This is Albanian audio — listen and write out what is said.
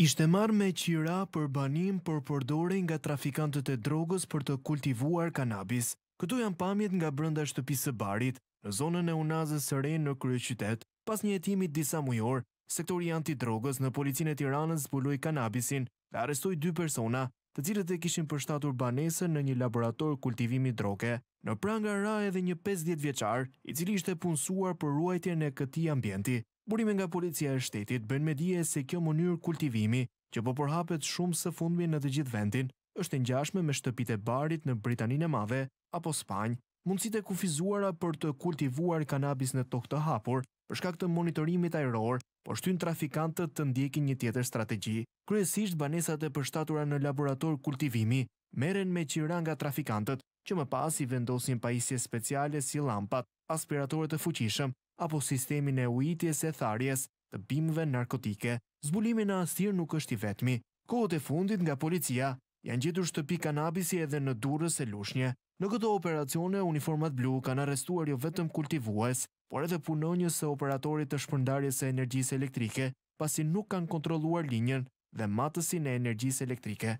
Ishte marrë me qira për banim për përdore nga trafikantët e drogës për të kultivuar kanabis. Këtu janë pamjet nga brënda shtëpisë barit, në zonën e unazës sërejnë në krye qytet, pas një etimit disa mujor, sektori antidrogës në policinë e tiranën zbuloj kanabisin dhe arestoj dy persona, të cilët e kishin përshtatur banesën në një laborator kultivimi droke, në pranga ra edhe një 50 vjeqar, i cili ishte punësuar për ruajtje në këti ambienti. Burime nga policia e shtetit bën me dje se kjo mënyrë kultivimi, që po përhapet shumë së fundmi në të gjithë vendin, është njashme me shtëpite barit në Britaninë e Madhe apo Spanjë, mundësit e kufizuara për të kultivuar kanabis në tokë të hapur, përshka këtë monitorimit aeror, po shtyn trafikantët të ndjekin një tjetër strategji. Kryesisht banesat e përshtatura në laborator kultivimi, meren me qira nga trafikantët, që më pas i vendosin pajisje speciale si lampat, aspiratorët e fuqishëm, apo sistemin e ujitjes e tharjes të bimëve narkotike. Zbulimin në astirë nuk është i vetmi. Kohët e fundit nga policia janë gjetur shtëpi kanabisi edhe në durës e lushnje. Në këto operacione, uniformat blu kanë arrestuar jo vetëm kultivues, por edhe punonjës e operatorit të shpërndarjes e energjisë elektrike, pasi nuk kanë kontroluar linjen dhe matësin e energjisë elektrike.